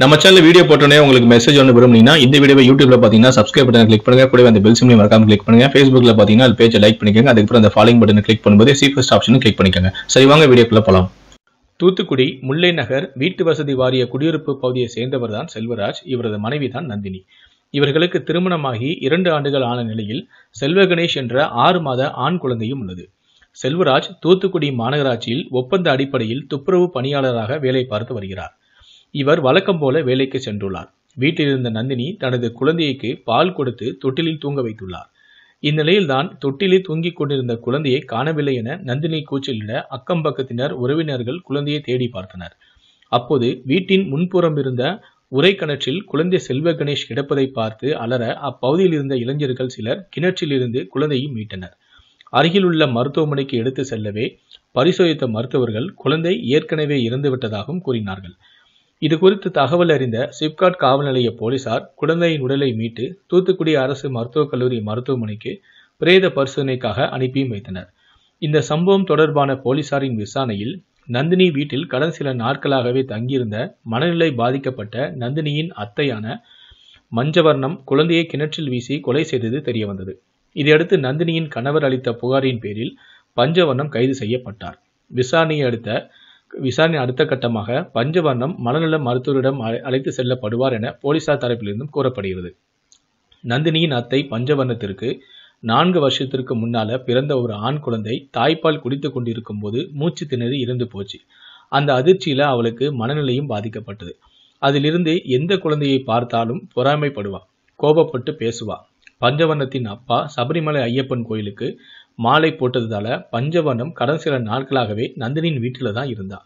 நம்ம channel video போட்டோன்னே உங்களுக்கு மெசேஜ் ஒன்று விரும்புனீங்கன்னா இந்த வீடியோ யூடியூப்ல பார்த்தீங்கன்னா சப்ஸ்கிரைப் பட்டன் கிளிக் பண்ணுங்க கூட அந்த பெல் சிம்லையும் மறக்காம கிளிக் பண்ணுங்க ஃபேஸ்புக்ல பார்த்தீங்கன்னா அது பேஜை லைக் பண்ணிக்கோங்க அதுக்கப்புறம் அந்த ஃபாலோ பட்டன் கிளிக் பண்ணும்போது சீஃபஸ்ட் ஆப்ஷனும் கிளிக் பண்ணிக்கோங்க சரி வாங்க வீடியோக்குள்ள போகலாம் தூத்துக்குடி முல்லை நகர் வீட்டு வசதி வாரிய குடியிருப்பு பகுதியை சேர்ந்தவர் தான் செல்வராஜ் இவரது மனைவி தான் நந்தினி இவர்களுக்கு திருமணமாகி இரண்டு ஆண்டுகள் ஆன நிலையில் செல்வ கணேஷ் என்ற ஆறு மாத ஆண் குழந்தையும் உள்ளது செல்வராஜ் தூத்துக்குடி மாநகராட்சியில் ஒப்பந்த அடிப்படையில் துப்புரவு பணியாளராக வேலை பார்த்து வருகிறார் இவர் வழக்கம் போல வேலைக்கு சென்றுள்ளார் வீட்டில் இருந்த நந்தினி தனது குழந்தைக்கு பால் கொடுத்து தொட்டிலில் தூங்க வைத்துள்ளார் இந்நிலையில்தான் தொட்டிலில் தூங்கிக் கொண்டிருந்த குழந்தையை காணவில்லை என நந்தினி கூச்சலிட அக்கம் பக்கத்தினர் உறவினர்கள் குழந்தையை தேடி பார்த்தனர் அப்போது வீட்டின் முன்புறம் இருந்த உரை கிணற்றில் குழந்தை செல்வ கணேஷ் கிடப்பதை பார்த்து அலற அப்பகுதியில் இருந்த இளைஞர்கள் சிலர் கிணற்றில் இருந்து குழந்தையை மீட்டனர் அருகிலுள்ள மருத்துவமனைக்கு எடுத்து செல்லவே பரிசோதித்த மருத்துவர்கள் குழந்தை ஏற்கனவே இறந்துவிட்டதாகவும் கூறினார்கள் இது குறித்து தகவல் அறிந்த சிப்காட் காவல் நிலைய போலீசார் குழந்தையின் உடலை மீட்டு தூத்துக்குடி அரசு மருத்துவக் கல்லூரி மருத்துவமனைக்கு பிரேத பரிசோதனைக்காக அனுப்பியும் வைத்தனர் இந்த சம்பவம் தொடர்பான போலீசாரின் விசாரணையில் நந்தினி வீட்டில் கடந்த சில நாட்களாகவே தங்கியிருந்த மனநிலை பாதிக்கப்பட்ட நந்தினியின் அத்தையான மஞ்சவர்ணம் குழந்தையை கிணற்றில் வீசி கொலை செய்தது தெரியவந்தது இதையடுத்து நந்தினியின் கணவர் அளித்த புகாரின் பேரில் பஞ்சவர்ணம் கைது செய்யப்பட்டார் விசாரணையை அடுத்த விசாரணை அடுத்த கட்டமாக பஞ்சவர்ணம் மனநல மருத்துவரிடம் அழைத்து செல்லப்படுவார் என போலீசார் தரப்பிலிருந்தும் கூறப்படுகிறது நந்தினியின் அத்தை பஞ்சவர்ணத்திற்கு நான்கு வருஷத்திற்கு முன்னால பிறந்த ஒரு ஆண் குழந்தை தாய்ப்பால் குடித்து கொண்டிருக்கும் போது மூச்சு திணறி இருந்து போச்சு அந்த அதிர்ச்சியில அவளுக்கு மனநிலையும் பாதிக்கப்பட்டது அதிலிருந்து எந்த குழந்தையை பார்த்தாலும் பொறாமைப்படுவா கோபப்பட்டு பேசுவா பஞ்சவர்ணத்தின் அப்பா சபரிமலை ஐயப்பன் கோயிலுக்கு மாலை போட்டதால பஞ்சவனம் கடன் சில நாட்களாகவே நந்தினியின் வீட்டில் தான் இருந்தா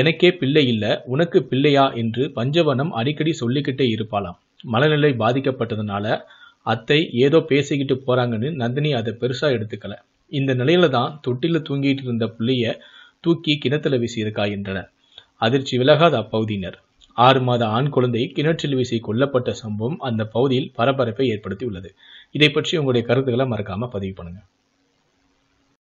எனக்கே பிள்ளை இல்லை உனக்கு பிள்ளையா என்று பஞ்சவனம் அடிக்கடி சொல்லிக்கிட்டே இருப்பாளாம் மனநிலை பாதிக்கப்பட்டதுனால அத்தை ஏதோ பேசிக்கிட்டு போறாங்கன்னு நந்தினி அதை பெருசா எடுத்துக்கல இந்த நிலையில தான் தொட்டில தூங்கிட்டு இருந்த புள்ளைய தூக்கி கிணத்துல வீசியிருக்கா என்றனர் அதிர்ச்சி விலகாத அப்பகுதியினர் ஆறு மாத ஆண் குழந்தை கிணற்றில் வீசி கொல்லப்பட்ட சம்பவம் அந்த பகுதியில் பரபரப்பை ஏற்படுத்தி உள்ளது இதை பற்றி உங்களுடைய கருத்துக்களை மறக்காம பதிவு பண்ணுங்க